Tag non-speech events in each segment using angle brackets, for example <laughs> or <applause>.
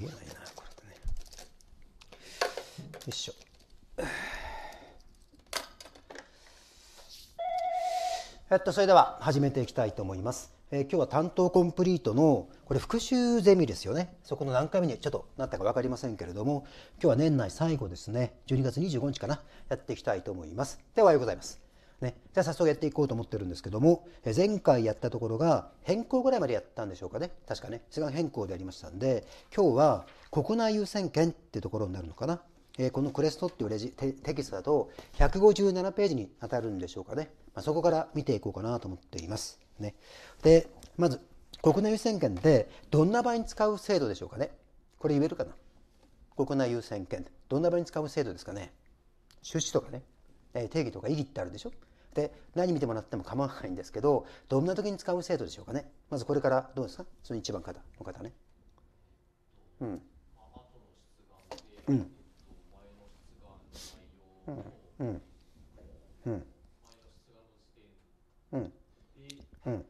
言えないなこれだねよいしょえっとそれでは始めていきたいと思います、えー、今日は担当コンプリートのこれ復習ゼミですよねそこの何回目にちょっとなったか分かりませんけれども今日は年内最後ですね12月25日かなやっていきたいと思いますではおはようございますね、じゃあ早速やっていこうと思ってるんですけども、え前回やったところが変更ぐらいまでやったんでしょうかね確かね志願変更でやりましたんで今日は国内優先権ってところになるのかな、えー、このクレストっていうレジテキストだと157ページに当たるんでしょうかね、まあ、そこから見ていこうかなと思っています、ね、でまず国内優先権ってどんな場合に使う制度でしょうかねこれ言えるかな国内優先権どんな場合に使う制度ですかね出資とかね定義とか意義ってあるでしょって何見てもらっても構わないんですけどどんな時に使う制度でしょうかねまずこれからどうですかその1番方の方ねうんうんうんうんうんうん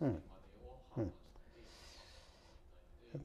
うん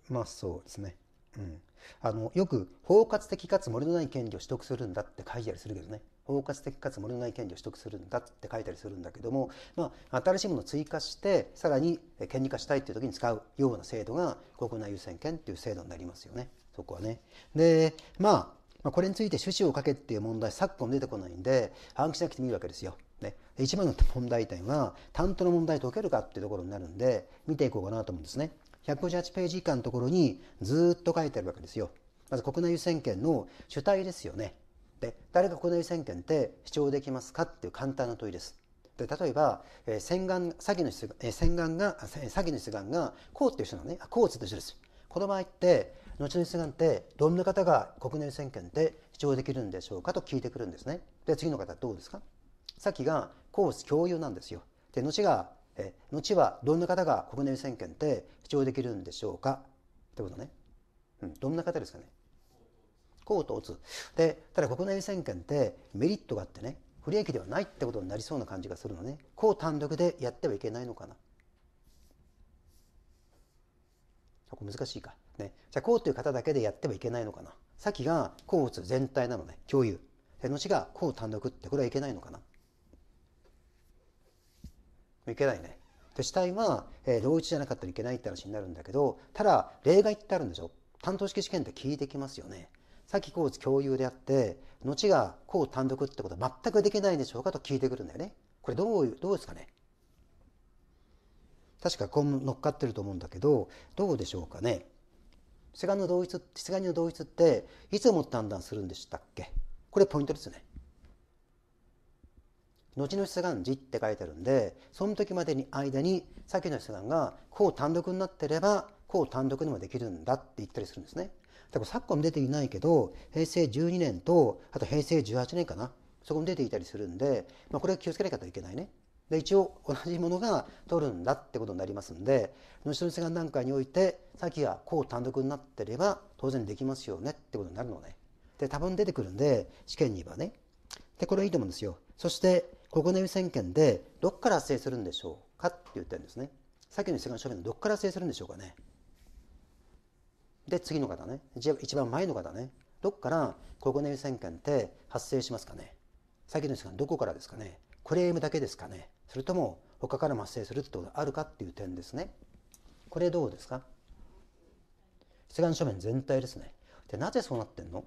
まあそうですねうんあのよく包括的かつ漏れのない権利を取得するんだって書いたりするけどね包括的かつ漏れのない権利を取得するんだって書いたりするんだけども、まあ、新しいものを追加してさらに権利化したいっていう時に使うような制度が国内優先権っていう制度になりますよねそこはね。でまあこれについて趣旨をかけっていう問題昨今出てこないんで暗記しなくてもいいわけですよ。ね、一番の問題点は担当の問題解けるかっていうところになるんで見ていこうかなと思うんですね。158ページ以下のところにずっと書いてあるわけですよ。まず国内優先権の主体ですよね。で、誰が国内優先権って主張できますかっていう簡単な問いです。で、例えば、えー、洗顔、詐欺の出願、えー、洗顔が、詐欺の出願が、こうっていう人なのね。あ、こうっていう人です。この場合って、後の出願って、どんな方が国内優先権って主張できるんでしょうかと聞いてくるんですね。で、次の方どうですかさっきが、コース共有なんですよ。で、後が、え後はどんな方が国内選挙って主張できるんでしょうかってことね、うん、どんな方ですかねこうと打つでただ国内選挙ってメリットがあってね不利益ではないってことになりそうな感じがするのねこう単独でやってはいけないのかなこ難しいか。ね。じゃあ、こうという方だけでやってはいけないのかな。さっきが、こう打つ全体なのね、共有。後がこう単独って、これはいけないのかな。いけないね。で死体は、えー、同一じゃなかったらいけないって話になるんだけど、ただ、例外ってあるんでしょ担当式試験って聞いてきますよね。さっきコー共有であって、後がこう単独ってことは全くできないんでしょうかと聞いてくるんだよね。これどう、どうですかね確かこう乗っかってると思うんだけど、どうでしょうかね質概の同一、質概の同一って、いつも判断するんでしたっけこれポイントですね。後の出願時って書いてあるんでその時までに間にさっきの出願がこう単独になってればこう単独にもできるんだって言ったりするんですね。だから昨今も出ていないけど平成12年とあと平成18年かなそこも出ていたりするんで、まあ、これは気をつけなきゃいけないね。で一応同じものが取るんだってことになりますんで後の出願段階において先がこう単独になってれば当然できますよねってことになるのね。で多分出てくるんで試験にはね。でこれはいいと思うんですよ。そして国内宣言でどっから発生するんでしょうかって言ってるんですね。さっきの世界書面のどっから発生するんでしょうかね。で、次の方ね。一番前の方ね。どっから国内選権って発生しますかね。さっきの世界どこからですかね。クレームだけですかね。それとも他からも発生するってことがあるかっていう点ですね。これどうですか世界書面全体ですね。で、なぜそうなってんの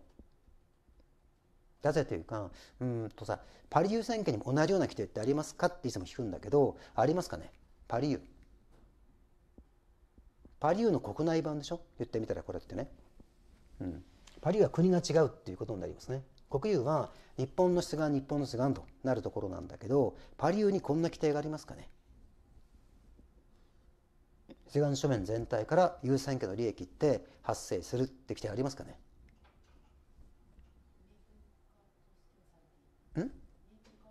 なぜというかうんとさパリユ選挙にも同じような規定ってありますかっていつも聞くんだけどありますかねパリユパリユの国内版でしょ言ってみたらこれってね、うん、パリユは国が違うっていうことになりますね国有は日本の出願日本の出願となるところなんだけどパリユにこんな規定がありますかね出願書面全体から優先権の利益って発生するって規定ありますかね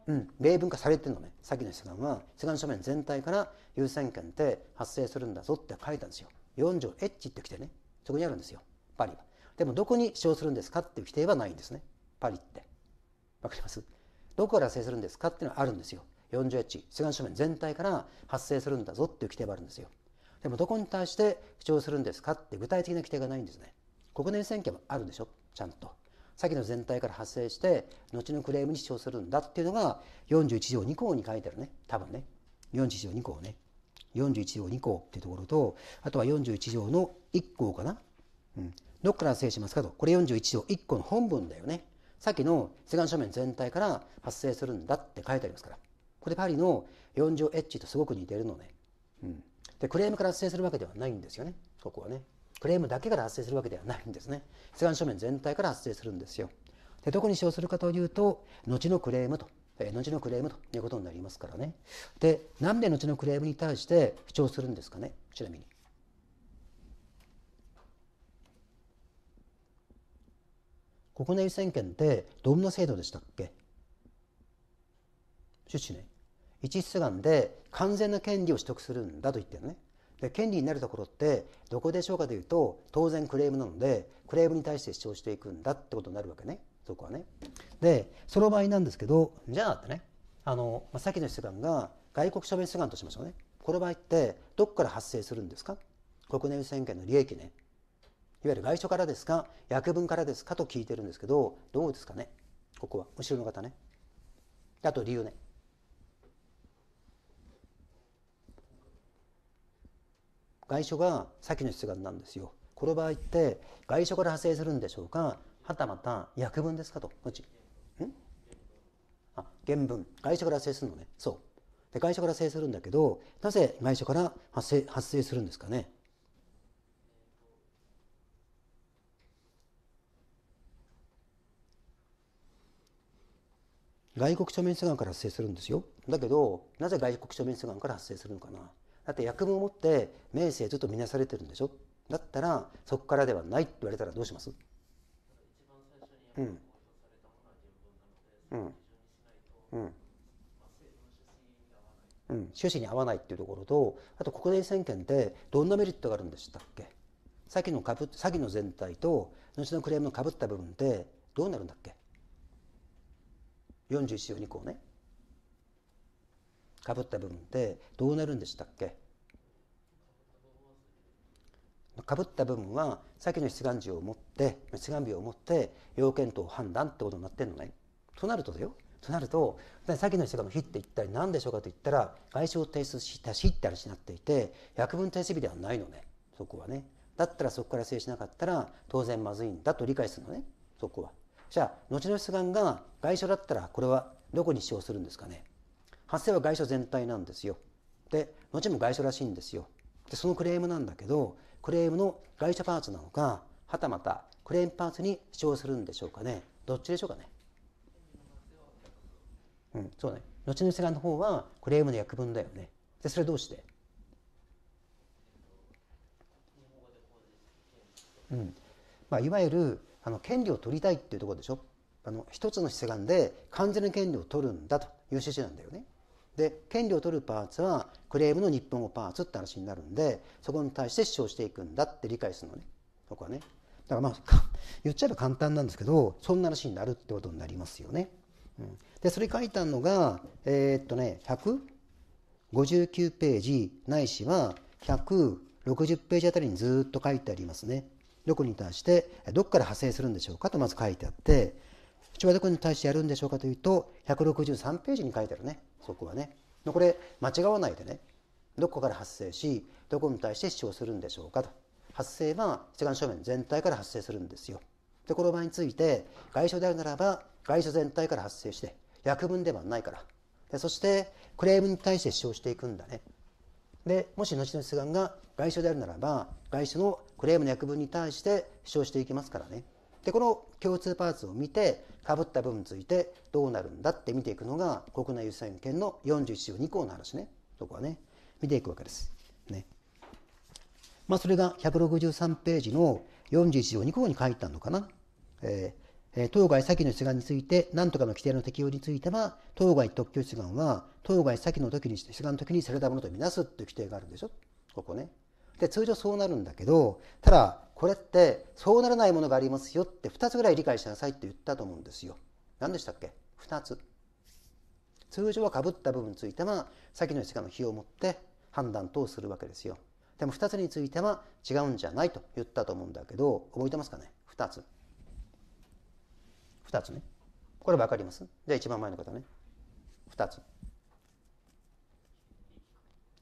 うん、明文化されてるのねさっきの質問は主眼書面全体から優先権って発生するんだぞって書いたんですよ4条 H って規てねそこにあるんですよパリはでもどこに使用するんですかっていう規定はないんですねパリってわかりますどこから発生するんですかっていうのはあるんですよ4条 h 主眼書面全体から発生するんだぞっていう規定はあるんですよでもどこに対して主張するんですかって具体的な規定がないんですね国内選挙もあるでしょちゃんと先の全体から発生して後のクレームに主張するんだっていうのが41条2項に書いてるね多分ね41条2項ね41条2項っていうところとあとは41条の1項かな、うん、どっから発生しますかとこれ41条1項の本文だよねさっきのセガン斜面全体から発生するんだって書いてありますからこれパリの4条エッジとすごく似てるのね、うん、でクレームから発生するわけではないんですよねそこはねクレームだけから発生するわけではないんですね出願書面全体から発生するんですよでどこに使用するかというと後のクレームと後のクレームということになりますからねでなんで後のクレームに対して主張するんですかねちなみに国内選権ってどんな制度でしたっけ出資ね一出願で完全な権利を取得するんだと言ってるねで権利になるところってどこでしょうかというと当然クレームなのでクレームに対して主張していくんだってことになるわけねそこはね。でその場合なんですけどじゃあってねあの、まあ、きの出願が外国書面出願としましょうねこの場合ってどこから発生するんですか国内宣言の利益ねいわゆる外書からですか薬分からですかと聞いてるんですけどどうですかねここは後ろの方ねあと理由ね外所が先の出願なんですよこの場合って外所から派生するんでしょうかはたまた訳文ですかとどっちんあ原文外所から発生するのねそうで外所から発生するんだけどなぜ外所から発生発生するんですかね外国書面出願から発生するんですよだけどなぜ外国書面出願から発生するのかなだって役務を持って名声ずっと見なされてるんでしょだったらそこからではないって言われたらどうしますうん、うん、うん、うん、趣旨に合わないっていうところとあと国内宣言ってどんなメリットがあるんでしたっけ詐欺のかぶ詐欺の全体と後のクレームのかぶった部分ってどうなるんだっけ41条2項ねかぶった部分でどうなるんでしたっけかぶった部分は先の出願時を持って出願日を持って要件等判断ってことになってんのね。となるとだよとなると先の出願の日って一体何でしょうかと言ったら外傷提出したしって話になっていて約分提出日ではないのねそこはね。だったらそこから制しなかったら当然まずいんだと理解するのねそこは。じゃあ後の出願が外傷だったらこれはどこに使用するんですかね発生は外傷全体なんですよ。で、後も外傷らしいんですよ。で、そのクレームなんだけど、クレームの外傷パーツなのか、はたまたクレームパーツに主張するんでしょうかね。どっちでしょうかね。うん、そうね。後の世の方はクレームの約分だよね。で、それ同士で。うん。まあ、いわゆる、あの、権利を取りたいっていうところでしょ。あの、一つの出願で完全な権利を取るんだという趣旨なんだよね。で権利を取るパーツはクレームの日本語パーツって話になるんでそこに対して主張していくんだって理解するのね僕はねだからまあ <laughs> 言っちゃえば簡単なんですけどそんな話になるってことになりますよね、うん、でそれ書いたのがえー、っとね159ページないしは160ページあたりにずっと書いてありますねどこに対してどこから派生するんでしょうかとまず書いてあって主張はどこに対してやるんでしょうかというと163ページに書いてあるねそこはねこれ間違わないでねどこから発生しどこに対して主張するんでしょうかと発生は一眼正面全体から発生するんですよでこの場合について外傷であるならば外傷全体から発生して約分ではないからでそしてクレームに対して主張していくんだねでもし後の出願が外傷であるならば外傷のクレームの約分に対して主張していきますからねでこの共通パーツを見てかぶった部分についてどうなるんだって見ていくのが国内優先権の41条2項の話ねそこはね見ていくわけです。ねまあ、それが163ページの41条2項に書いたのかな。えー当該先の出願について、何とかの規定の適用については、当該特許出願は、当該先の時に、出願の時にされたものとみなすという規定があるんでしょここね。で、通常そうなるんだけど、ただ、これってそうならないものがありますよって2つぐらい理解しなさいって言ったと思うんですよ。何でしたっけ ?2 つ。通常はかぶった部分については先の一間の比を持って判断等するわけですよ。でも2つについては違うんじゃないと言ったと思うんだけど覚えてますかね2つ。2つね。これ分かりますじゃあ一番前の方ね。2つ。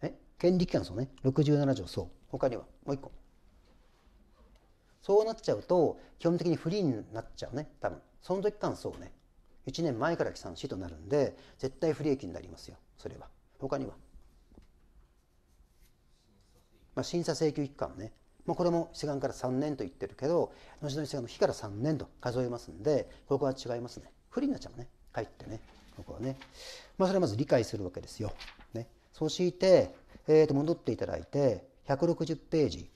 え権利期間そうね。67条そう。他にはもう1個。そうなっちゃうと、基本的にフリーになっちゃうね、多分。その時間そうね。1年前から起算しとなるんで、絶対不利益になりますよ、それは。他には。まあ、審査請求期間ね。まあ、これも志願から3年と言ってるけど、後の志願の日から3年と数えますんで、ここは違いますね。不利になっちゃうね。帰ってね。ここはね。まあ、それはまず理解するわけですよ。ね。そうして、えっ、ー、と、戻っていただいて、160ページ。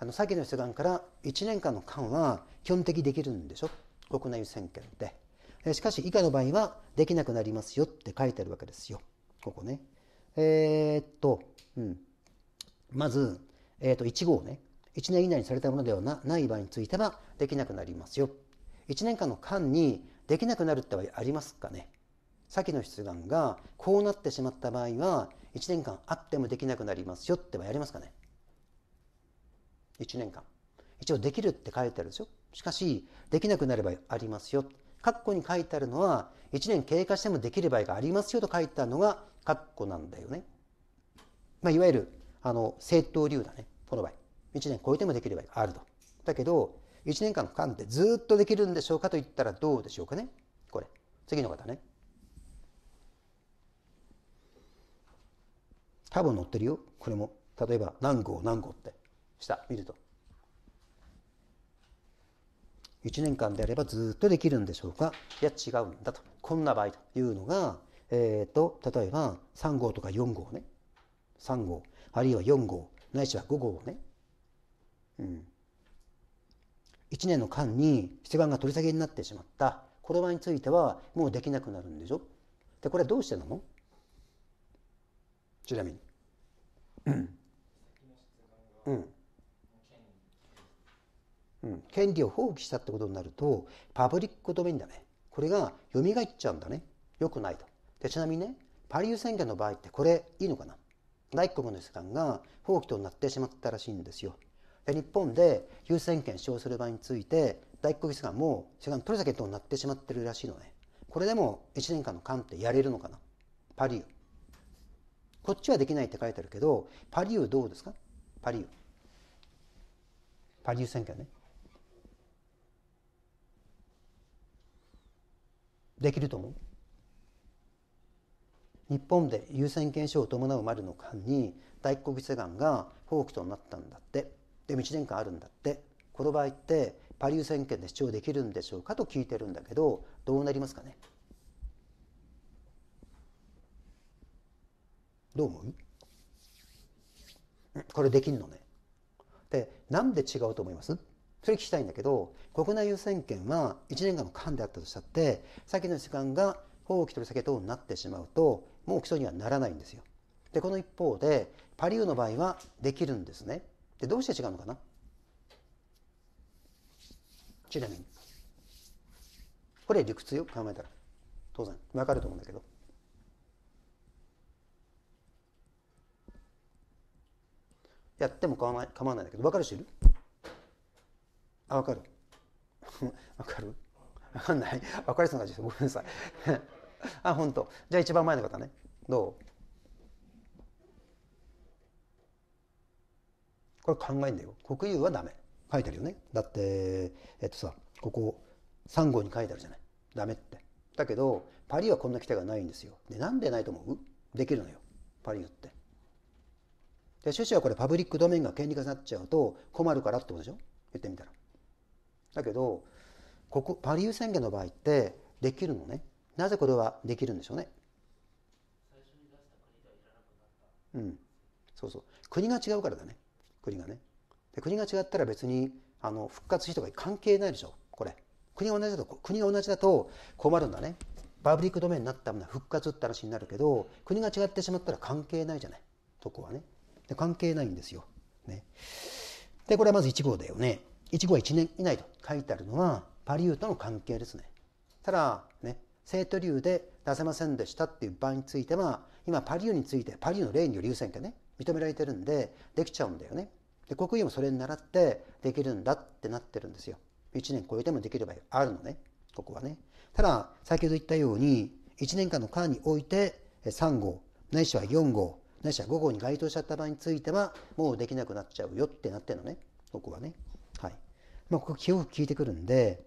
あの先の出願から1年間の間は基本的にできるんでしょ国内選挙で。しかし以下の場合はできなくなりますよって書いてあるわけですよ。ここね。えー、っと、うん。まず、えー、っと、1号ね。1年以内にされたものではない場合についてはできなくなりますよ。1年間の間にできなくなるってはありますかね先の出願がこうなってしまった場合は1年間あってもできなくなりますよってはやりますかね1年間。一応できるって書いてあるんですよ。しかし、できなくなればありますよ。括弧に書いてあるのは、1年経過してもできる場合がありますよと書いてあるのが、括弧なんだよね。まあ、いわゆる、あの、正当理由だね。この場合。1年超えてもできる場合があると。だけど、1年間の間ってずっとできるんでしょうかと言ったらどうでしょうかね。これ。次の方ね。多分載ってるよ。これも。例えば、何号何号って。した見ると1年間であればずっとできるんでしょうかいや違うんだとこんな場合というのが、えーと、例えば3号とか4号ね3号あるいは4号ないしは5号ね、うん、1年の間に出願が取り下げになってしまったこの場合についてはもうできなくなるんでしょでこれはどうしてなのちなみに。うん。うん、権利を放棄したってことになるとパブリックドメインだねこれが蘇っちゃうんだねよくないとでちなみにねパリュー宣言の場合ってこれいいのかな大国の主産が放棄となってしまったらしいんですよで日本で優先権使用する場合について大国主産も主観取り下げとなってしまってるらしいのねこれでも1年間の勘ってやれるのかなパリュこっちはできないって書いてあるけどパリュどうですかパリュパリュー宣言ねできると思う日本で優先権証を伴うまでの間に大黒瀬がフォークとなったんだってで1年間あるんだってこの場合ってパリ優先権で主張できるんでしょうかと聞いてるんだけどどうなりますかねどう思うこれできんのねでなんで違うと思いますそれ聞きたいんだけど、国内優先権は1年間の間であったとしたって、先の時間が放棄取り下げ等になってしまうと、もう起訴にはならないんですよ。で、この一方で、パリウの場合はできるんですね。で、どうして違うのかなちなみに。これ理屈よ、考えたら。当然、わかると思うんだけど。やっても構わないんだけど、わかる人いるあ分かるわかる <laughs> わかんないわかりそうな感じですごめんなさい <laughs> あ本当じゃあ一番前の方ねどうこれ考えんだよ国有はダメ書いてあるよねだってえっとさここ3号に書いてあるじゃないダメってだけどパリはこんな規定がないんですよでなんでないと思うできるのよパリってで趣旨はこれパブリックドメインが権利化になっちゃうと困るからってことでしょ言ってみたらだけどここパリユ宣言の場合ってできるのねなぜこれはできるんでしょうねうんそうそう国が違うからだね国がねで国が違ったら別にあの復活費とか関係ないでしょこれ国が同じだと国が同じだと困るんだねパブリックドメインになったものは復活って話になるけど国が違ってしまったら関係ないじゃないとこはねで関係ないんですよ、ね、でこれはまず1号だよね1号は1年以内と書いてあるのはパリウとの関係ですね。ただね、生徒流で出せませんでしたっていう場合については今パリウについてパリウの例により優先権ね認められてるんでできちゃうんだよね。で国有もそれに習ってできるんだってなってるんですよ。1年超えてもできればあるのねここはね。ただ先ほど言ったように1年間の間において3号ないしは4号ないしは5号に該当しちゃった場合についてはもうできなくなっちゃうよってなってるのねここはね。まあ、ここ記憶聞いてくるんで、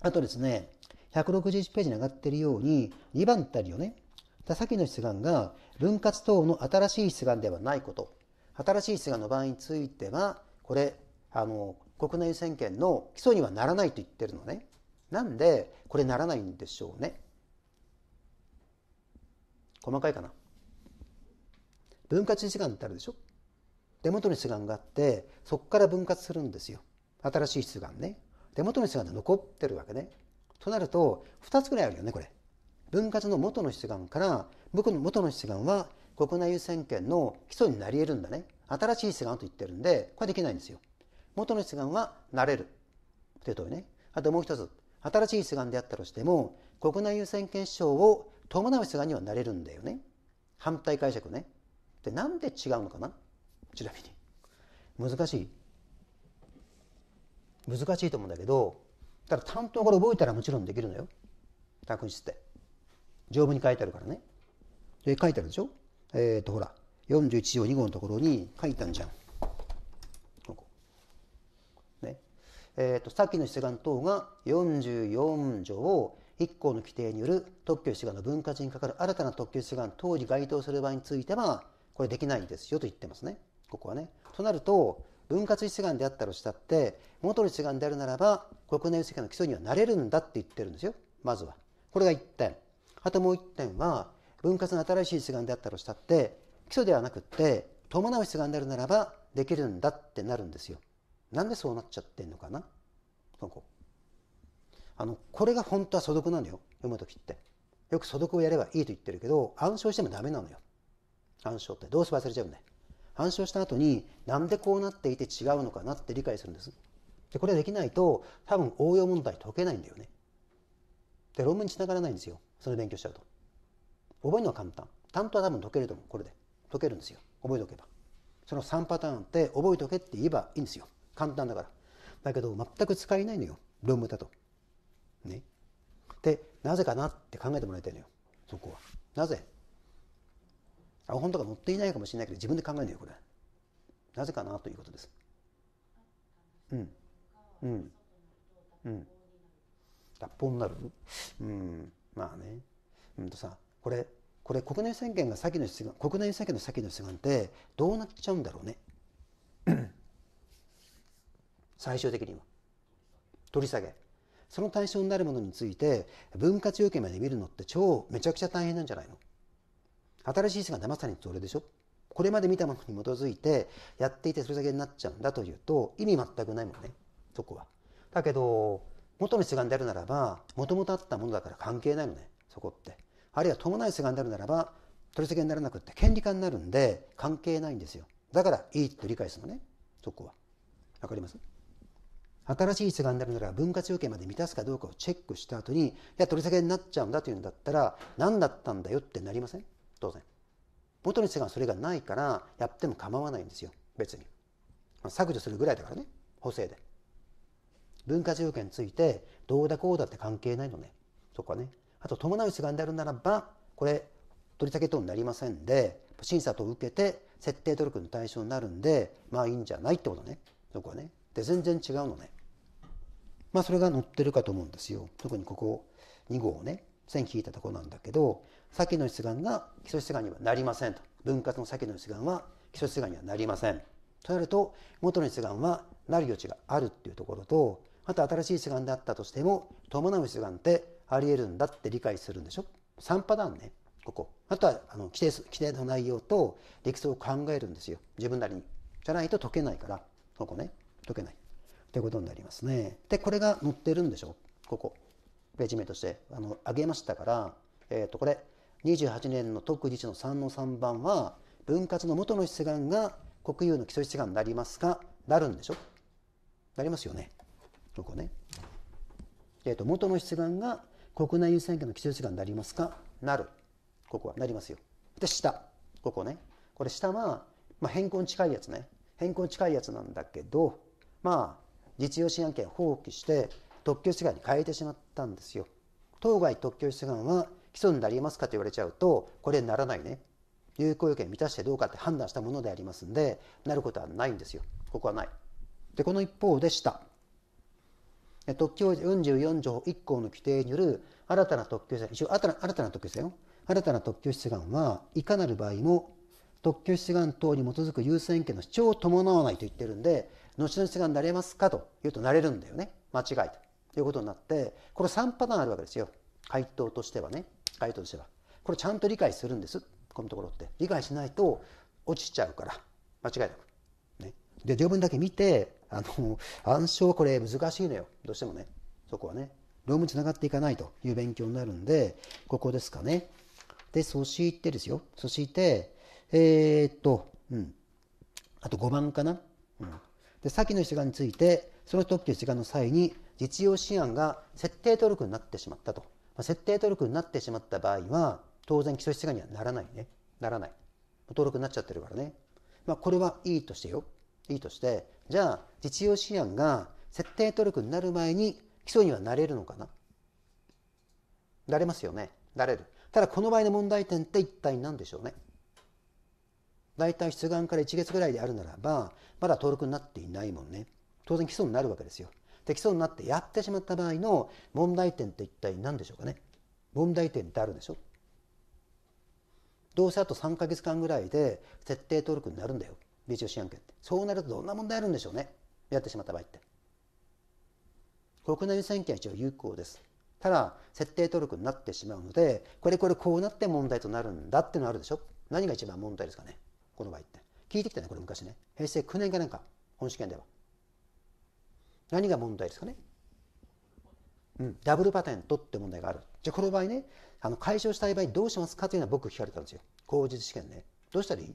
あとですね、161ページに上がっているように、2番たりをね、先の出願が分割等の新しい出願ではないこと、新しい出願の場合については、これ、あの、国内優先権の基礎にはならないと言ってるのね。なんで、これならないんでしょうね。細かいかな。分割出願ってあるでしょ手元に出願があって、そこから分割するんですよ。新しい出願ね手元の出願で残ってるわけねとなると2つぐらいあるよねこれ分割の元の出願から僕の元の出願は国内優先権の基礎になり得るんだね新しい出願と言ってるんでこれできないんですよ元の出願はなれるというとねあともう一つ新しい出願であったとしても国内優先権主張を伴う出願にはなれるんだよね反対解釈ねでなんで違うのかなちなみに難しい難しいと思うんだけどただ担当から覚えたらもちろんできるのよ託室って条文に書いてあるからねで書いてあるでしょえっ、ー、とほら41条2号のところに書いたんじゃんここねえっ、ー、と先の出願等が44条を1項の規定による特許出願の分割にかかる新たな特許出願当時該当する場合についてはこれできないんですよと言ってますねここはねとなると分割一眼であったとしたって元の一眼であるならば国内世界の基礎にはなれるんだって言ってるんですよまずはこれが1点あともう1点は分割の新しい一眼であったとしたって基礎ではなくて伴う一眼であるならばできるんだってなるんですよなんでそうなっちゃってんのかなあのこれが本当は素読なのよ読む時ってよく素読をやればいいと言ってるけど暗唱してもダメなのよ暗唱ってどうせ忘れちゃうんだよ反唱した後になんでこうなっていて違うのかなって理解するんです。でこれできないと多分応用問題解けないんだよね。で論文につながらないんですよ。それ勉強しちゃうと。覚えるのは簡単。担当は多分解けると思う。これで。解けるんですよ。覚えておけば。その3パターンって覚えとけって言えばいいんですよ。簡単だから。だけど全く使えないのよ。論文だと。ね。で、なぜかなって考えてもらいたいのよ。そこは。なぜあ本とか載っていないかもしれないけど自分で考えるよこれなぜかなということですうんうんうん脱法になるうんまあねうんとさこれこれ国内宣言が先の出願国内宣言の先の出願ってどうなっちゃうんだろうね最終的には取り下げその対象になるものについて分割要件まで見るのって超めちゃくちゃ大変なんじゃないの新しい世が騙されにそれでしょこれまで見たものに基づいてやっていてそれだけになっちゃうんだというと意味全くないもんねそこは。だけど元の主眼であるならばもともとあったものだから関係ないのねそこって。あるいは伴い主眼であるならば取り下げにならなくて権利化になるんで関係ないんですよ。だからいいって理解するのねそこは。わかります新しい主眼であるなら文化中継まで満たすかどうかをチェックした後に、いや、取り下げになっちゃうんだというんだったら、何だったんだよってなりません当然。元の世界はそれがないから、やっても構わないんですよ。別に。削除するぐらいだからね。補正で。文化条件について、どうだこうだって関係ないのね。そこはね。あと、伴う手眼であるならば、これ、取り下げ等になりませんで、審査等を受けて、設定努力の対象になるんで、まあいいんじゃないってことね。そこはね。で、全然違うのね。まあそれが載ってるかと思うんですよ。特にここ2号をね、線引いたとこなんだけど、先の出願が基礎出願にはなりませんと。分割の先の出願は基礎出願にはなりません。となると、元の出願はなる余地があるっていうところと、また新しい出願であったとしても、伴う出願ってあり得るんだって理解するんでしょ ?3 パターンね、ここ。あとは、あの、規定、規定の内容と理屈を考えるんですよ。自分なりに。じゃないと解けないから、ここね、解けない。ということになりますね。で、これが載ってるんでしょここ。ページ名として、あの、上げましたから、えっ、ー、と、これ、28年の特日の3の3番は分割の元の出願が国有の基礎出願になりますかなるんでしょなりますよねここね、えーと、と元の出願が国内優先権の基礎出願になりますかなるここはなりますよで下ここねこれ下は、まあ、変更に近いやつね変更に近いやつなんだけどまあ実用支援権放棄して特許出願に変えてしまったんですよ当該特許出願は基礎になりますかと言われちゃうとこれにならないね有効要件満たしてどうかって判断したものでありますんでなることはないんですよここはないでこの一方でした特許44条1項の規定による新たな特許一応新たな特許ですよ新たな特許出願はいかなる場合も特許出願等に基づく優先権の主張を伴わないと言ってるんで後々出願なれますかと言うとなれるんだよね間違いということになってこれ3パターンあるわけですよ回答としてはね回答としてこれちゃんと理解するんです。このところって。理解しないと落ちちゃうから。間違いなく。ね。で、条文だけ見て、あの、暗証これ難しいのよ。どうしてもね。そこはね。論文つながっていかないという勉強になるんで、ここですかね。で、そしてですよ。そして、えー、っと、うん。あと5番かな。うん。で、先の出願について、その特許出願の際に、実用試案が設定登録になってしまったと。ま設定登録になってしまった場合は、当然基礎出願にはならないね。ならない。登録になっちゃってるからね。まあ、これはいいとしてよ。いいとして、じゃあ、実用試案が設定登録になる前に基礎にはなれるのかななれますよね。なれる。ただ、この場合の問題点って一体何でしょうね。大体出願から1月ぐらいであるならば、まだ登録になっていないもんね。当然基礎になるわけですよ。適当になってやってしまった場合の問題点って一体何でしょうかね問題点ってあるでしょどうせあと3か月間ぐらいで設定登録になるんだよ B 中試案権ってそうなるとどんな問題あるんでしょうねやってしまった場合って国内選挙は一応有効ですただ設定登録になってしまうのでこれこれこうなって問題となるんだってのあるでしょ何が一番問題ですかねこの場合って聞いてきたねこれ昔ね平成9年かなんか本試験では何が問題ですかね、うん、ダブルパテントって問題があるじゃあこの場合ねあの解消したい場合どうしますかというのは僕聞かれたんですよ口述試験ねどうしたらいい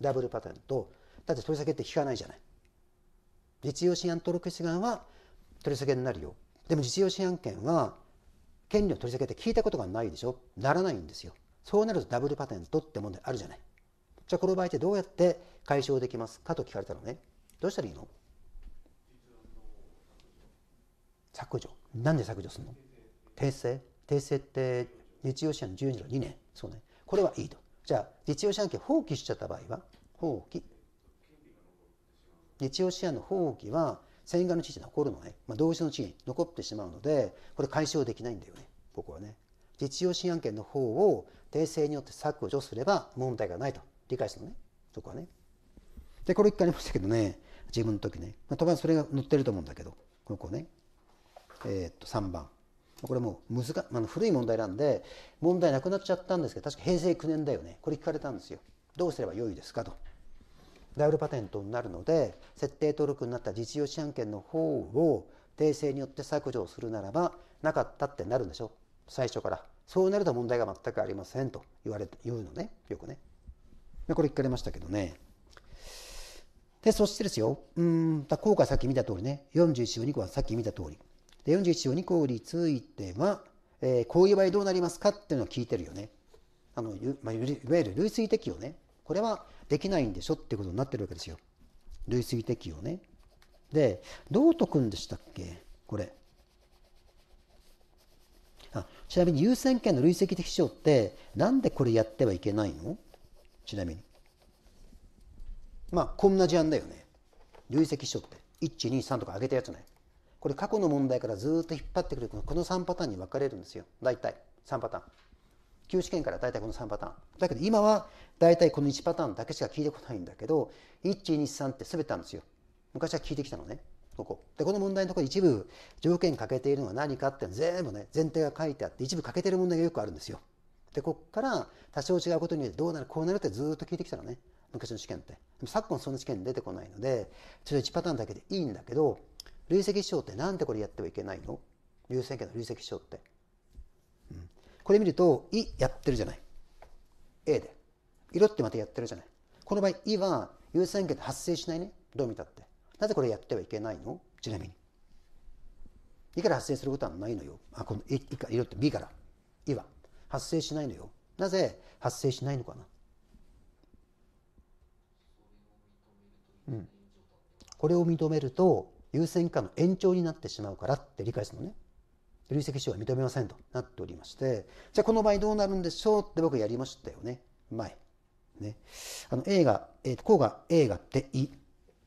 ダブルパテントだって取り下げって聞かないじゃない実用新案登録出願は取り下げになるよでも実用新案権は権利を取り下げて聞いたことがないでしょならないんですよそうなるとダブルパテントって問題あるじゃないじゃあこの場合ってどうやって解消できますかと聞かれたのねどうしたらいいの削除なんで削除するの訂正訂正って日用支援の12 2年そうねこれはいいとじゃあ日用支援権放棄しちゃった場合は放棄日用支援の放棄は線画の地事残るのね、まあ、同時の地位残ってしまうのでこれ解消できないんだよね僕はね実用新案件の方を訂正によって削除すれば問題がないと理解するのねそこはねでこれ一回ありましたけどね自分の時ね、まあ、多分それが載ってると思うんだけどここねえー、と3番これもう難、あの古い問題なんで問題なくなっちゃったんですけど確か平成9年だよねこれ聞かれたんですよどうすればよいですかとダブルパテントになるので設定登録になった実用資産権の方を訂正によって削除するならばなかったってなるんでしょ最初からそうなると問題が全くありませんと言われ言うのねよくねでこれ聞かれましたけどねでそしてですようんだ効果さっき見た通りね41章2個はさっき見た通りで、41条2項については、えー、こういう場合どうなりますかっていうのを聞いてるよね。あの、まあ、いわゆる類推適用ね。これはできないんでしょってことになってるわけですよ。類推適用ね。で、どう解くんでしたっけこれ。あ、ちなみに優先権の累積的使用って、なんでこれやってはいけないのちなみに。まあ、こんな事案だよね。累積使用って。1、2、3とか上げたやつね。これ過去の問題からずっと引っ張ってくるこの3パターンに分かれるんですよ大体3パターン旧試験から大体この3パターンだけど今は大体この1パターンだけしか聞いてこないんだけど123って全てなんですよ昔は聞いてきたのねここでこの問題のところ一部条件欠けているのは何かって全部ね前提が書いてあって一部欠けてる問題がよくあるんですよでこっから多少違うことによってどうなるこうなるってずっと聞いてきたのね昔の試験って昨今その試験出てこないのでそれ1パターンだけでいいんだけど累積症ってなんでこれやってはいけないの優先権の累積症って、うん、これ見ると「い」やってるじゃない A で「色」ってまたやってるじゃないこの場合「い」は優先権で発生しないねどう見たってなぜこれやってはいけないのちなみに「い」から発生することはないのよあこの「い」か「色」って B から「い」は発生しないのよなぜ発生しないのかなうんこれを認めると優先化の延長になってしまうからって理解するのね。累積使は認めませんとなっておりまして、じゃあこの場合どうなるんでしょうって僕やりましたよね。前。ね。あの A が、えっ、ー、と、こうが A がって「イ。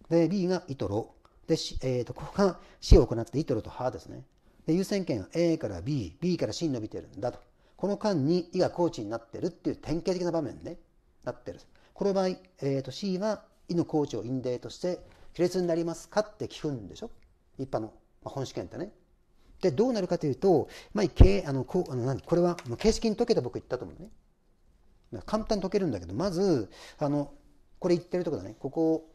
で、B がイトロ。で、えっ、ー、と、ここが C を行ってイトロとハですね。で、優先権は A から B、B から C に伸びてるんだと。この間にイがコーチになってるっていう典型的な場面ね。なってる。この場合、えっ、ー、と、C はイのコーチをインデーとして、卑劣になりますかって聞くんでしょ一般の、本試験ってね。で、どうなるかというと、まあ、けあのこあの何これは形式に解けた僕言ったと思うね。簡単に解けるんだけど、まず、あの、これ言ってるとこだね。ここ、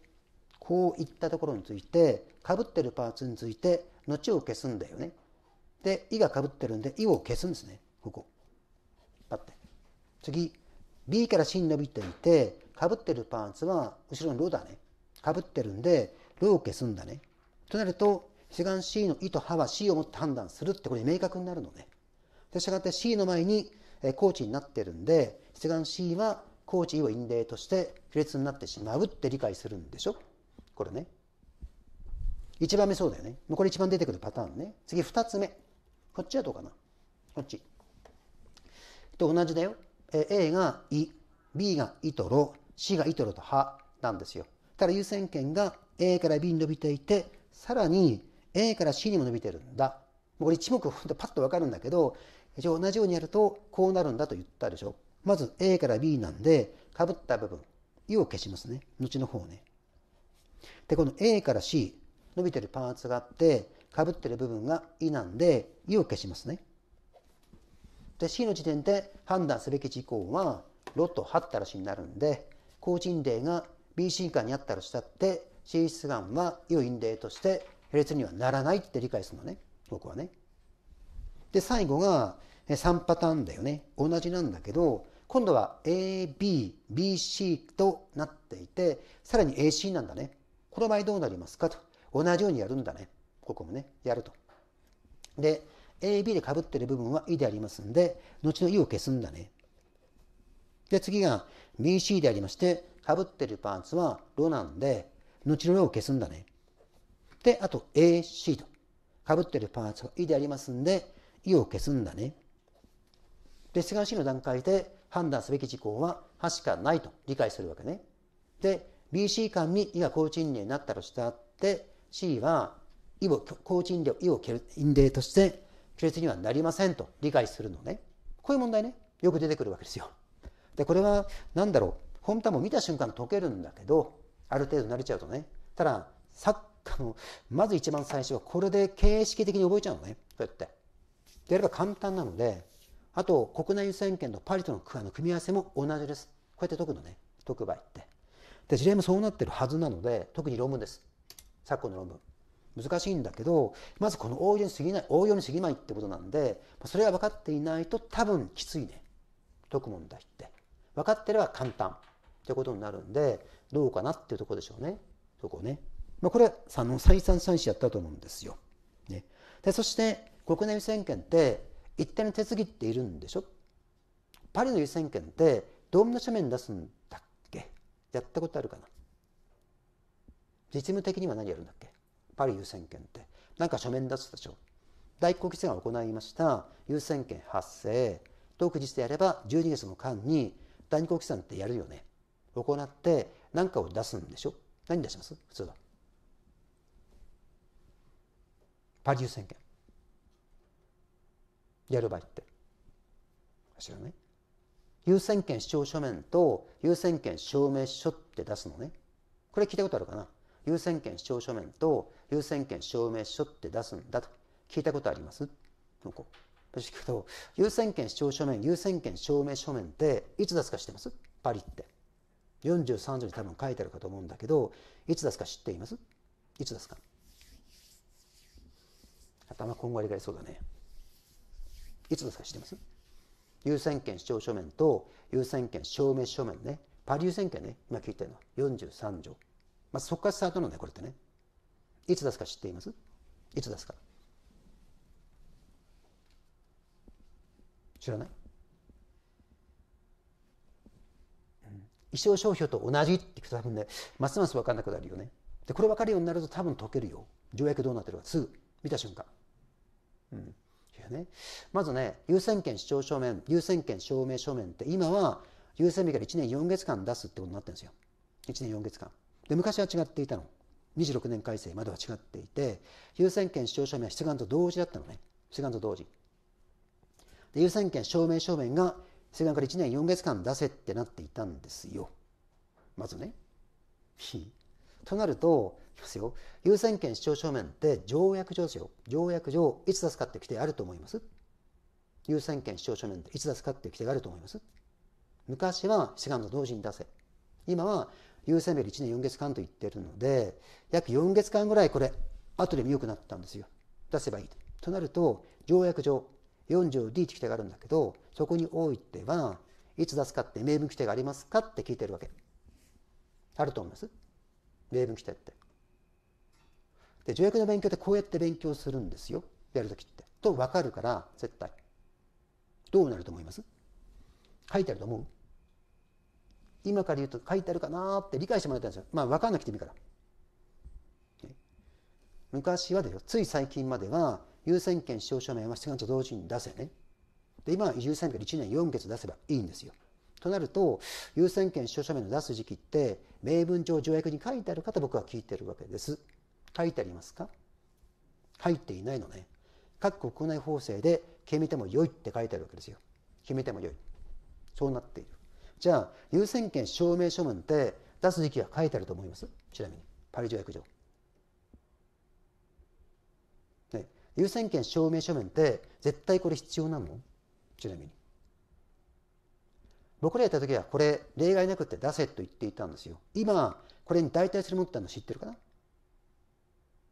こういったところについて、かぶってるパーツについて、のちを消すんだよね。で、いがかぶってるんで、いを消すんですね。ここ。パッて。次、B から C に伸びていて、かぶってるパーツは後ろのローだね。かぶってるんで、ルを消すんだね。となると、主眼 C の意と歯は C をもって判断するってこれ明確になるのね。で、がって C の前に、えー、コーチになってるんで、主眼 C はコーチを隠例として亀裂になってしまうって理解するんでしょこれね。1番目そうだよね。もうこれ一番出てくるパターンね。次2つ目。こっちはどうかなこっち。と同じだよ。えー、A が「い」B が「いとろ」C が「いとろ」と「は」なんですよ。ただ優先権が A から B に伸びていて、さらに A から C にも伸びてるんだ。もうこれ一目パッとわかるんだけど、じゃあ同じようにやるとこうなるんだと言ったでしょ。まず A から B なんで、かぶった部分、U を消しますね。後の方ね。で、この A から C、伸びてるパーツがあって、かぶってる部分が E なんで、U を消しますね。で、C の時点で判断すべき事項は、ロット8たらしになるんで、高人例が BC 下にあったらしたって心室がんは良い因例としてヘレツにはならないって理解するのね僕はね。で最後が3パターンだよね同じなんだけど今度は ABBC となっていてさらに AC なんだねこの場合どうなりますかと同じようにやるんだねここもねやると。で AB でかぶってる部分は E でありますんで後の E を消すんだね。で次が BC でありましてかぶってるパンツはロなんで、後のロを消すんだね。で、あと AC と。かぶってるパーツは E でありますんで、E を消すんだね。で、セカン C の段階で判断すべき事項ははしかないと理解するわけね。で、BC 間に E が高賃料になったとしたって、C は E を、高賃例を E を因例として、亀裂にはなりませんと理解するのね。こういう問題ね、よく出てくるわけですよ。で、これは何だろう。ホームタウンも見た瞬間解けるんだけど、ある程度慣れちゃうとね。ただ、サッカーの、まず一番最初はこれで形式的に覚えちゃうのね。そうやって。であれば簡単なので、あと、国内優先権とパリとのの組み合わせも同じです。こうやって解くのね。解く場合って。で、事例もそうなってるはずなので、特に論文です。昨今の論文。難しいんだけど、まずこの応用に過ぎない、応用に過ぎないってことなんで、それが分かっていないと多分きついね。解く問題って。分かってれば簡単。ってことになるんで、どうかなっていうとこでしょうね。そこね。まあ、これ、あの、再三再四やったと思うんですよ。ね。で、そして、国内優先権って、一定の手続きっているんでしょパリの優先権ってどんな斜面出すんだっけやったことあるかな実務的には何やるんだっけパリ優先権ってなんか書面出すでしょ大規模規制が行いました優先権発生独自でやれば12月の間に第規模規制なんてやるよね行って何かを出すんでしょ何出します普通はパリュー宣言やる場合って知らない優先権主張書面と優先権証明書って出すのねこれ聞いたことあるかな優先権主張書面と優先権証明書って出すんだと聞いたことありますなん私聞くと優先権主張書面優先権証明書面っていつ出すか知ってますパリって43条に多分書いてあるかと思うんだけどいつ出すか知っていますいつ出すか頭こんがりがりそうだねいつ出すか知ってます優先権主張書面と優先権証明書面ねパリ優先権ね今聞いてるのは43条、まあ、そこからスタートなんだよこれってねいつ出すか知っていますいつ出すか知らない一生商標と同じっていくと多分ねますます分かんなくなるよねでこれ分かるようになると多分解けるよ条約どうなってるかすぐ見た瞬間うんね、まずね優先権主張書面優先権証明書面って今は優先日から1年4月間出すってことになってるんですよ1年4月間で昔は違っていたの26年改正までは違っていて優先権主張書面は出願と同時だったのね出願と同時で優先権証明書面が請願から1年4月間出せってなっていたんですよまずね。<laughs> となるといきますよ優先権主張書面って条約上ですよ条約上いつ出すかって規定あると思います優先権主張書面っていつ出すかって規定があると思います昔は志願と同時に出せ今は優先日1年4月間と言ってるので約4月間ぐらいこれ後で見よくなったんですよ出せばいいとなると条約上40 D って規定があるんだけど、そこにおいては、いつ出すかって明文規定がありますかって聞いてるわけ。あると思います明文規定って。で、条約の勉強ってこうやって勉強するんですよ。やるときって。と分かるから、絶対。どうなると思います書いてあると思う今から言うと書いてあるかなって理解してもらいたいんですよ。まあ分かんなくてもいいから。昔はでよ、つい最近までは優先権使用証明は7月と同時に出せね。で、今は優先権1年4月出せばいいんですよ。となると、優先権使用証明の出す時期って、明文上条約に書いてあるかと僕は聞いてるわけです。書いてありますか入っていないのね。各国内法制で決めても良いって書いてあるわけですよ。決めても良い。そうなっている。じゃあ、優先権証明書面って出す時期は書いてあると思いますちなみに。パリ条約上。優先権証明書面って絶対これ必要なのちなみに僕らやった時はこれ例外なくて出せと言っていたんですよ今これに代替するものってあるの知ってるかな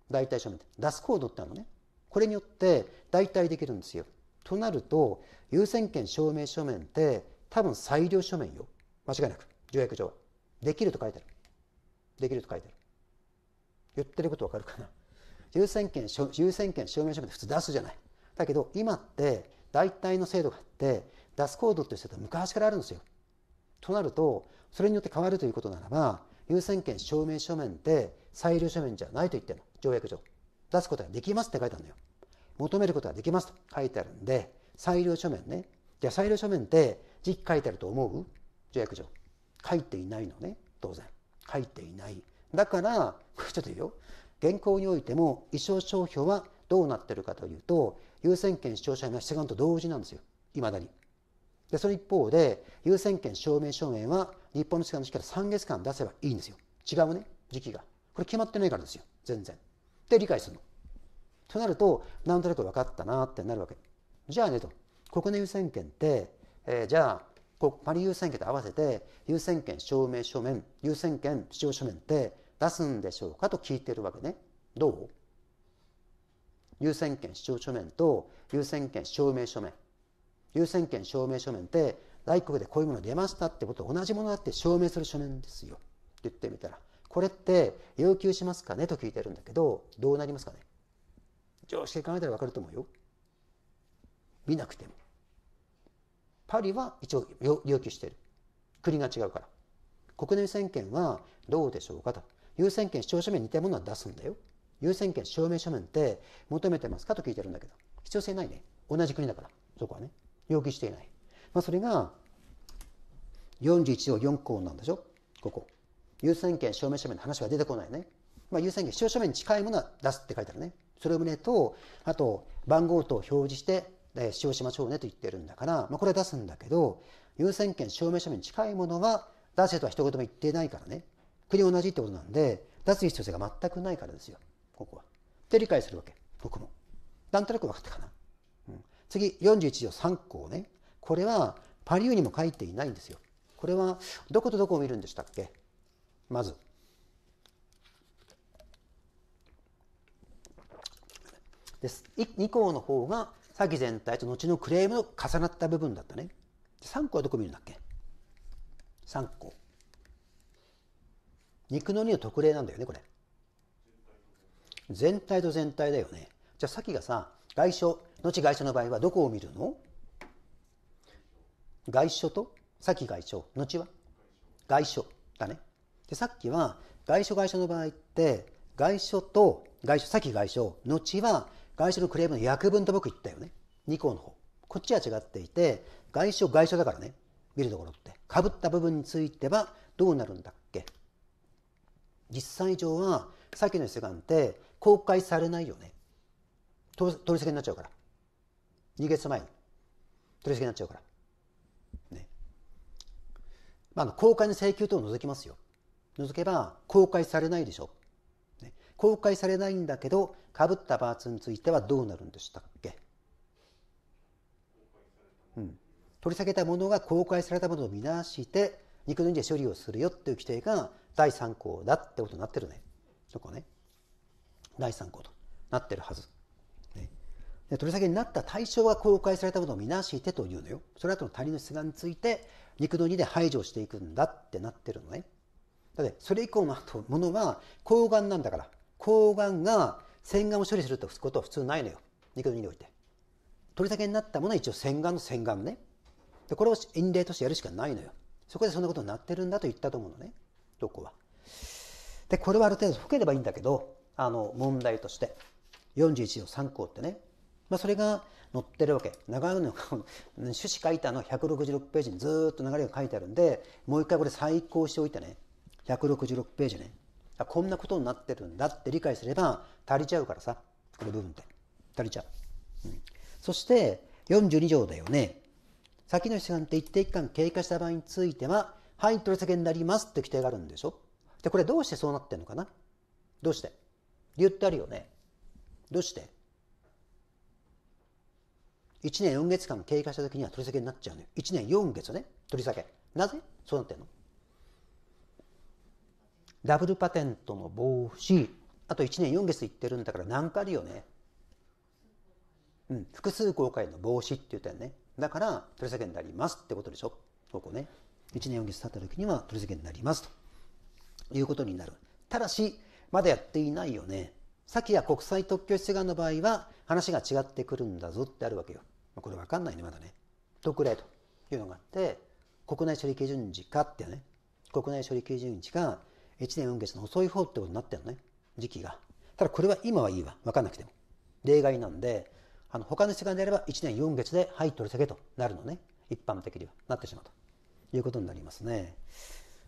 代替書面って出すコードってあるのねこれによって代替できるんですよとなると優先権証明書面って多分裁量書面よ間違いなく条約上はできると書いてあるできると書いてある言ってることわかるかな優先権優先権証明書っで普通出すじゃない。だけど今って大体の制度があって出すコードって制度は昔からあるんですよ。となるとそれによって変わるということならば優先権証明書面って裁量書面じゃないと言ってるの条約上。出すことができますって書いてあるのよ。求めることができますと書いてあるんで裁量書面ね。じゃあ裁量書面って時期書いてあると思う条約上。書いていないのね当然。書いていない。だから、これちょっと言うよ。現行においても意思商標はどうなってるかというと優先権主張者の出願と同時なんですよいまだに。でその一方で優先権証明書面は日本の主眼の時期から3月間出せばいいんですよ違うね時期がこれ決まってないからですよ全然で理解するのとなるとなんとなく分かったなってなるわけじゃあねと国内優先権って、えー、じゃあパリ優先権と合わせて優先権証明書面優先権主張書面って出すんでしょうかと聞いてるわけね。どう優先権主張書面と優先権証明書面。優先権証明書面って、外国でこういうもの出ましたってことと同じものだって証明する書面ですよ。って言ってみたら、これって要求しますかねと聞いてるんだけど、どうなりますかね常識考えたらわかると思うよ。見なくても。パリは一応要求してる。国が違うから。国内選権はどうでしょうかと。優先権主張書面に似たものは出すんだよ。優先権証明書面って求めてますかと聞いてるんだけど、必要性ないね。同じ国だから、そこはね。要求していない。まあ、それが、41条4項なんでしょここ。優先権証明書面の話は出てこないね。まあ、優先権主張書面に近いものは出すって書いてあるね。それを胸と、あと、番号等を表示して、え使用しましょうねと言ってるんだから、まあ、これは出すんだけど、優先権証明書面に近いものは出せとは一言も言ってないからね。国同じってことなんで脱す必要性が全くないからですよここは。って理解するわけ僕も。なんとなく分かったかな。うん、次41条3項ねこれはパリューにも書いていないんですよ。これはどことどこを見るんでしたっけまず。です。2項の方が先全体と後のクレームの重なった部分だったね。3項はどこ見るんだっけ ?3 項。肉の特例なんだよねこれ全体と全体だよねじゃあさっきがさ外傷後外傷の場合はどこを見るの外傷と先外傷後は外傷だねでさっきは外傷外傷の場合って外傷と外傷先外傷後は外傷のクレームの約分と僕言ったよね2項の方こっちは違っていて外傷外傷だからね見るところってかぶった部分についてはどうなるんだっ実際上はさっきの世間って公開されないよね取り下げになっちゃうから2月前に取り下げになっちゃうから、ねまあ、公開の請求等を除きますよ除けば公開されないでしょ、ね、公開されないんだけどかぶったパーツについてはどうなるんでしたっけ、うん、取り下げたものが公開されたものを見なして肉の意で処理をするよっていう規定が第3項だってことになってるね。とこね。第3項となってるはず。で取り下げになった対象が公開されたことを見なしてというのよ。それ後の他人の出願について肉の2で排除していくんだってなってるのね。だってそれ以降のものは抗がんなんだから抗がんが洗顔を処理するってことは普通ないのよ肉の2において。取り下げになったものは一応洗顔の洗顔ね。でこれを因例としてやるしかないのよ。そこでそんなことになってるんだと言ったと思うのね。どこは。で、これはある程度解ければいいんだけど、あの、問題として。41条3項ってね。まあ、それが載ってるわけ。長いの、趣旨書いたの166ページにずっと流れが書いてあるんで、もう一回これ再考しておいてね。166ページね。こんなことになってるんだって理解すれば足りちゃうからさ。この部分って。足りちゃう。うん、そして、42条だよね。先の質問って一定期間経過した場合については、はい取り下げになりますって規定があるんでしょでこれどうしてそうなってんのかなどうして理由ってあるよねどうして1年4月間経過した時には取り下げになっちゃうのよ1年4月ね取り下げなぜそうなってんのダブルパテントの防止あと1年4月言ってるんだから何かあるよねうん、複数公開の防止って言ったよねだから取り下げになりますってことでしょここね1年4月経った時には取り付けになりますということになる。ただし、まだやっていないよね。さきや国際特許出願の場合は話が違ってくるんだぞってあるわけよ。これわかんないね、まだね。特例というのがあって、国内処理基準時かってね、国内処理基準時か1年4月の遅い方ってことになってるのね、時期が。ただこれは今はいいわ、わかんなくても。例外なんで、あの他の出願であれば1年4月で、はい、取り下げとなるのね、一般的にはなってしまうと。いうことになりますね。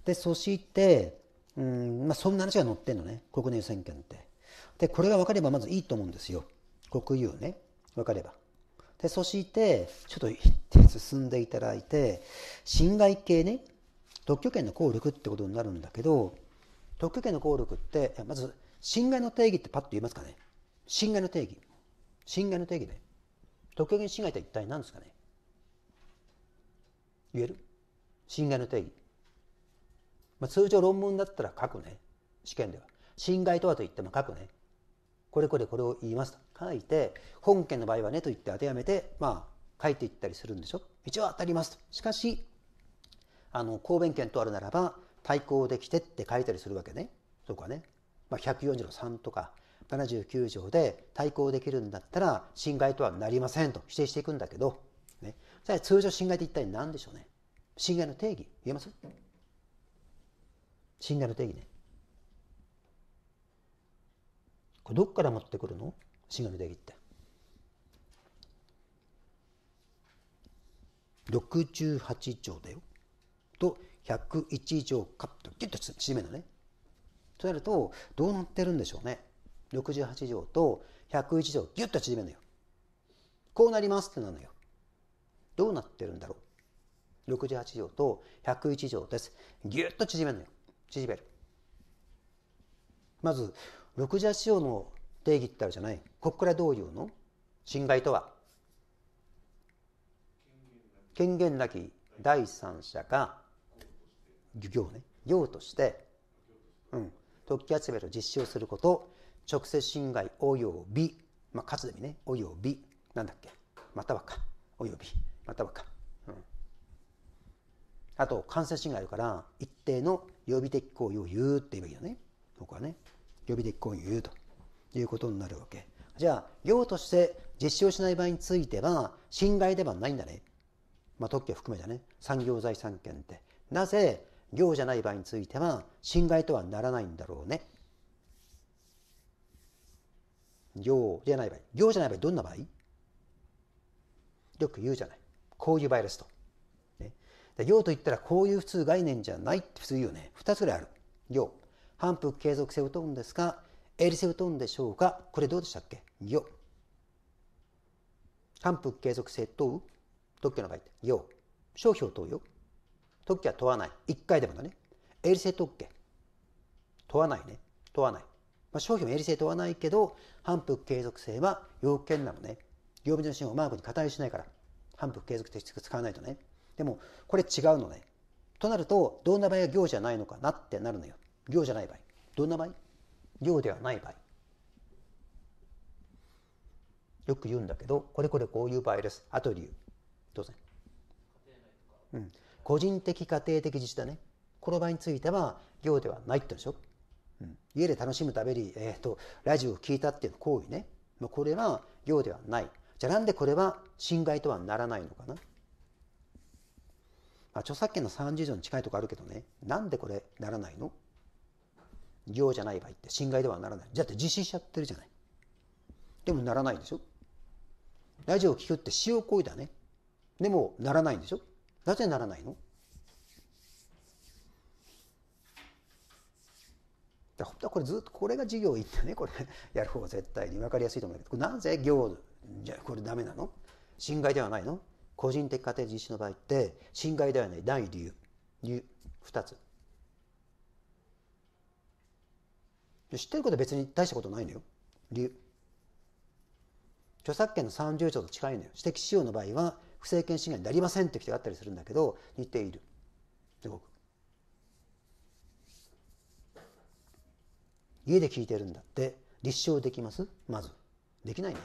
でそしてうんまあ、そんな話が載ってんのね国有選言って。でこれが分かればまずいいと思うんですよ国有ね分かれば。でそしてちょっと一進んでいただいて侵害系ね特許権の効力ってことになるんだけど特許権の効力ってまず侵害の定義ってパッと言いますかね侵害の定義侵害の定義で、特許権侵害って一体何ですかね言える侵害の定義、まあ、通常論文だったら書くね試験では侵害とはと言っても書くねこれこれこれを言いますと書いて本件の場合はねと言って当てはめてまあ書いていったりするんでしょ一応当たりますとしかしあの公弁権とあるならば対抗できてって書いたりするわけねそこはね、まあ、140の3とか79条で対抗できるんだったら侵害とはなりませんと否定していくんだけど、ね、じゃあ通常侵害って一体何でしょうね侵害の定義言えます侵害の定義ねこれどっから持ってくるの侵害の定義って68条だよと101条カットギュッと縮めるのねとなるとどうなってるんでしょうね68条と101条ギュッと縮めるのよこうなりますってなるのよどうなってるんだろう68条と101条です。ぎゅっと縮めるのよ。縮める。まず、68条の定義ってあるじゃない。ここからどういうの侵害とは権限なき第三者が行ね行として、うん、特許集めを実施をすること直接侵害および、まあ、かつてねおよびなんだっけまたはかおよびまたはかあと感染心があるから一定の予備的行為を言うって言えばいいよね僕はね予備的行為を言うということになるわけじゃあ用として実施をしない場合については侵害ではないんだね、まあ、特許含めゃね産業財産権ってなぜ行じゃない場合については侵害とはならないんだろうね行じゃない場合行じゃない場合どんな場合よく言うじゃないこういう場合ですと行といったらこういう普通概念じゃないって普通言うよね。二つぐらいある。行。反復継続性を問うんですが、営利性を問うんでしょうかこれどうでしたっけ行。反復継続性問う特許の場合って。行。商標問うよ。特許は問わない。一回でもだね。営利性特許。問わないね。問わない。まあ、商標も営利性問わないけど、反復継続性は要件なのね。業務上の信をマークに語りしないから、反復継続性使わないとね。でもこれ違うのねとなるとどんな場合が行じゃないのかなってなるのよ行じゃない場合どんな場合行ではない場合よく言うんだけどこれこれこういう場合ですあと理由当然、うん、個人的家庭的自治だねこの場合については行ではないってでしょ、うん、家で楽しむために、えーと、とラジオを聞いたっていう行為ね、まあ、これは行ではないじゃあなんでこれは侵害とはならないのかなまあ、著作権の30条に近いところあるけどね、なんでこれならないの行じゃない場合って侵害ではならない。じゃって実施しちゃってるじゃない。でもならないでしょラジオを聞くって使用行為だね。でもならないんでしょなぜならないのだからこれずっとこれが授業行ってねこれやる方が絶対に分かりやすいと思うんだけどこれなぜ行じゃこれダメなの侵害ではないの個人的家庭実施の場合って侵害ではない第理由理由2つ知ってることは別に大したことないのよ理由著作権の30条と近いのよ私的使用の場合は不正権侵害になりませんって規定があったりするんだけど似ているすごく家で聞いてるんだって立証できますまずできないね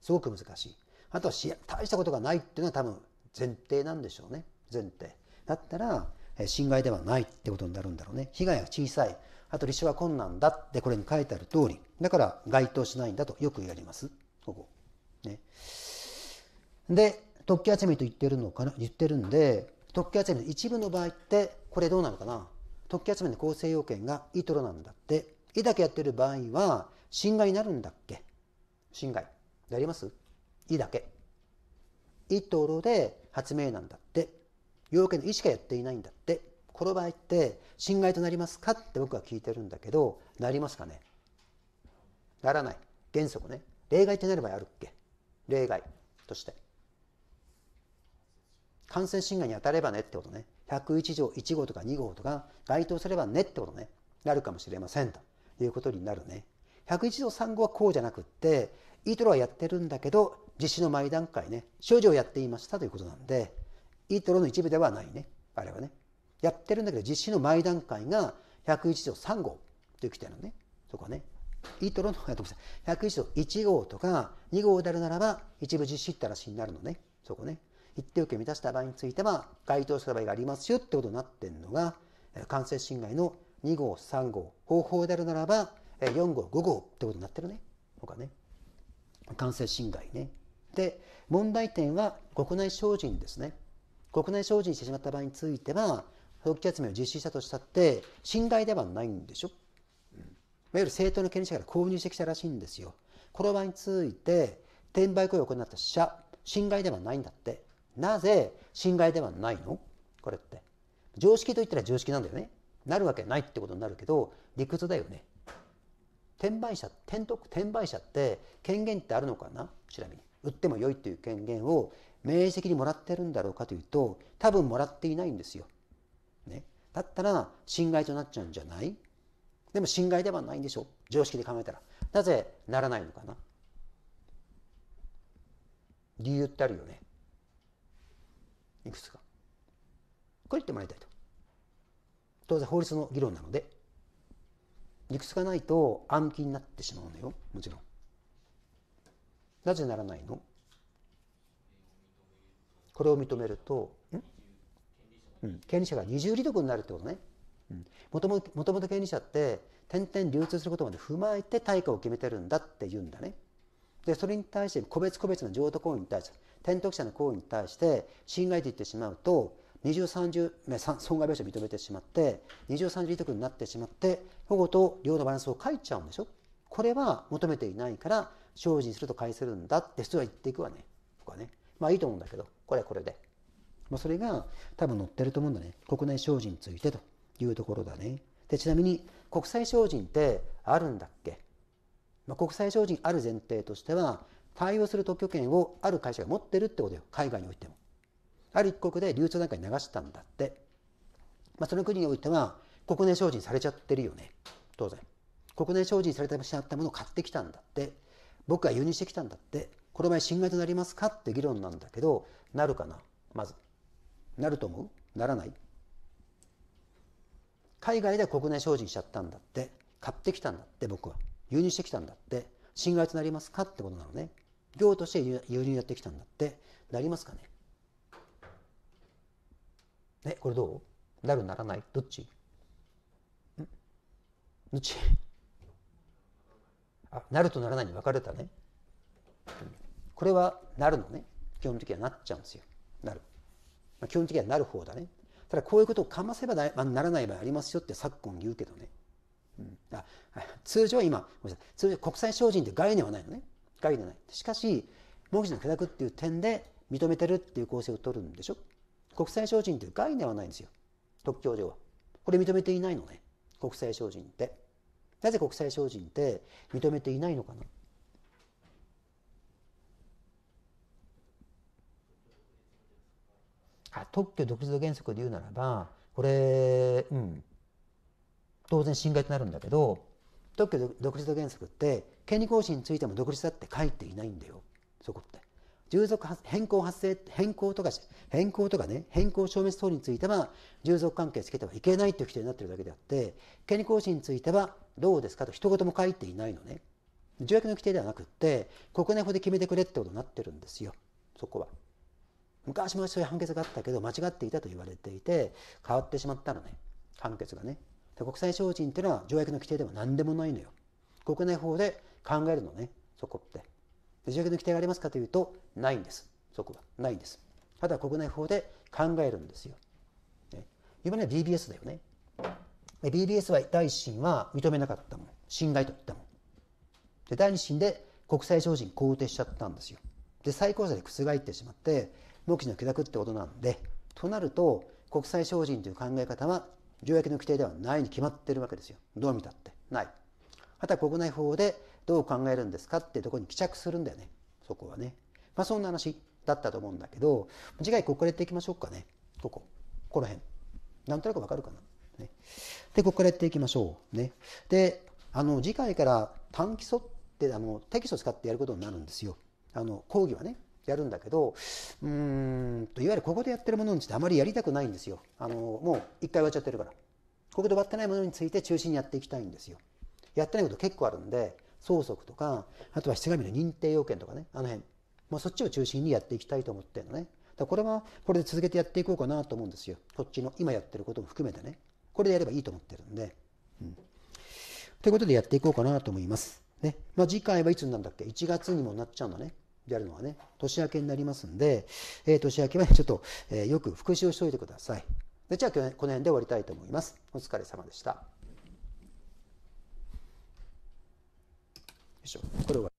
すごく難しいあとは大したことがないっていうのは多分前提なんでしょうね。前提。だったら、侵害ではないってことになるんだろうね。被害は小さい。あと、立証は困難だってこれに書いてある通り。だから、該当しないんだとよくやります。ここ。ね。で、特許集めと言ってるのかな、言ってるんで、特許集めの一部の場合って、これどうなのかな。特許集めの構成要件がイトロなんだって。イだけやってる場合は、侵害になるんだっけ侵害。やります「い」だけ「い」と「ろ」で発明なんだって要件の「意しかやっていないんだってこの場合って侵害となりますかって僕は聞いてるんだけどなりますかねならない原則ね例外ってなる場合あるっけ例外として感染侵害に当たればねってことね101条1号とか2号とか該当すればねってことねなるかもしれませんということになるね101条3号はこうじゃなくってイートロはやってるんだけど実施の前段階ね、症女をやっていましたということなんで、イートロの一部ではないね、あれはね。やってるんだけど、実施の前段階が101条3号という規定なのね。そこはね、イートロの、<laughs> ごめんなさい、101条1号とか2号であるならば、一部実施って話になるのね。そこね。一定受け満たした場合については、該当した場合がありますよってことになってんのが、感染侵害の2号、3号、方法であるならば、4号、5号ってことになってるね。かね。感染侵害ね。で問題点は国内精進ですね国内精進してしまった場合については早期集めを実施したとしたって侵害ではないんでしょ、うん、いわゆる政党の権利者から購入してきたらしいんですよこの場合について転売行為を行った社侵害ではないんだってなぜ侵害ではないのこれって常識といったら常識なんだよねなるわけないってことになるけど理屈だよね転売者転転売者って権限ってあるのかなちなみに売っても良いという権限を明示的にもらってるんだろうかというと多分もらっていないんですよ。ね、だったら侵害となっちゃうんじゃないでも侵害ではないんでしょう常識で考えたら。なぜならないのかな理由ってあるよね。いくつか。これ言ってもらいたいと。当然法律の議論なので。理屈がないと暗記になってしまうのよもちろん。なぜならないのこれを認めると、うん、権利者が二重利得になるってことね。もともと権利者って点々流通することまで踏まえて対価を決めてるんだって言うんだね。でそれに対して個別個別の譲渡行為に対して転得者の行為に対して侵害と言ってしまうと二重三重損害賠償を認めてしまって二重三重利得になってしまって保護と量のバランスを書いちゃうんでしょこれは求めていないから精進すると返せるんだって人は言っていくわね僕はねまあいいと思うんだけどこれはこれで、まあ、それが多分載ってると思うんだね国内精進についてというところだねでちなみに国際精進ってあるんだっけ、まあ、国際精進ある前提としては対応する特許権をある会社が持ってるってことよ海外においてもある一国で流通なんかに流したんだって、まあ、その国においては国内精進されちゃってるよね当然国内精進されてしまったものを買ってきたんだって僕が輸入してきたんだってこの場合侵害となりますかって議論なんだけどなるかなまずなると思うならない海外で国内精進しちゃったんだって買ってきたんだって僕は輸入してきたんだって侵害となりますかってことなのね業として輸入やってきたんだってなりますかねえこれどうなるならないどっちどっちあなるとならないに分かれたね、これはなるのね基本的にはなっちゃうんですよなる、まあ、基本的にはなる方だねただこういうことをかませばな,、ならない場合ありますよって昨今言うけどね、うん、あ通常は今ごめんなさい通常国際精進って概念はないのね概念はないしかし文字の下落っていう点で認めてるっていう構成を取るんでしょ国際精進っいう概念はないんですよ特許上はこれ認めていないのね国際精進って。なぜ国際精進って認めていないのかな特許独立原則で言うならばこれ、うん、当然侵害となるんだけど特許独立原則って権利行使についても独立だって書いていないんだよそこって。従属変更発生、変更とか、変更とかね、変更消滅等については、従属関係つけてはいけないという規定になっているだけであって、権利行使については、どうですかと一言も書いていないのね。条約の規定ではなくって、国内法で決めてくれってことになってるんですよ、そこは。昔もそういう判決があったけど、間違っていたと言われていて、変わってしまったのね、判決がね。国際精進っていうのは条約の規定では何でもないのよ。国内法で考えるのね、そこって。条約の規定がありますかというと、ないんですそこはないんですただ国内法で考えるんですよ、ね、有名 BBS だよね BBS は第1審は認めなかったもん侵害と言ったもんで第2審で国際法人肯定しちゃったんですよで最高裁で覆ってしまって目視の許諾ってことなんでとなると国際法人という考え方は条約の規定ではないに決まってるわけですよどう見たってないあとは国内法でどう考えるんですかってとこに帰着するんだよねそこはねまあ、そんな話だったと思うんだけど、次回ここからやっていきましょうかね。ここ。この辺。なんとなくわかるかな。ね、で、ここからやっていきましょう。ね。で、あの、次回から短基礎って、あの、テキスト使ってやることになるんですよ。あの、講義はね。やるんだけど、うんと、いわゆるここでやってるものについてあまりやりたくないんですよ。あの、もう一回終わっちゃってるから。ここで終わってないものについて中心にやっていきたいんですよ。やってないこと結構あるんで、相続とか、あとは質紙の認定要件とかね、あの辺。まあ、そっちを中心にやっていきたいと思ってるのね。だこれはこれで続けてやっていこうかなと思うんですよ。こっちの今やってることも含めてね。これでやればいいと思ってるんで。うん、ということでやっていこうかなと思います。ね。まあ、次回はいつになるんだっけ ?1 月にもなっちゃうのね。やるのはね。年明けになりますんで、えー、年明けはちょっと、えー、よく復習をしておいてください。でじゃあこの辺で終わりたいと思います。お疲れ様でした。よいしょ。これ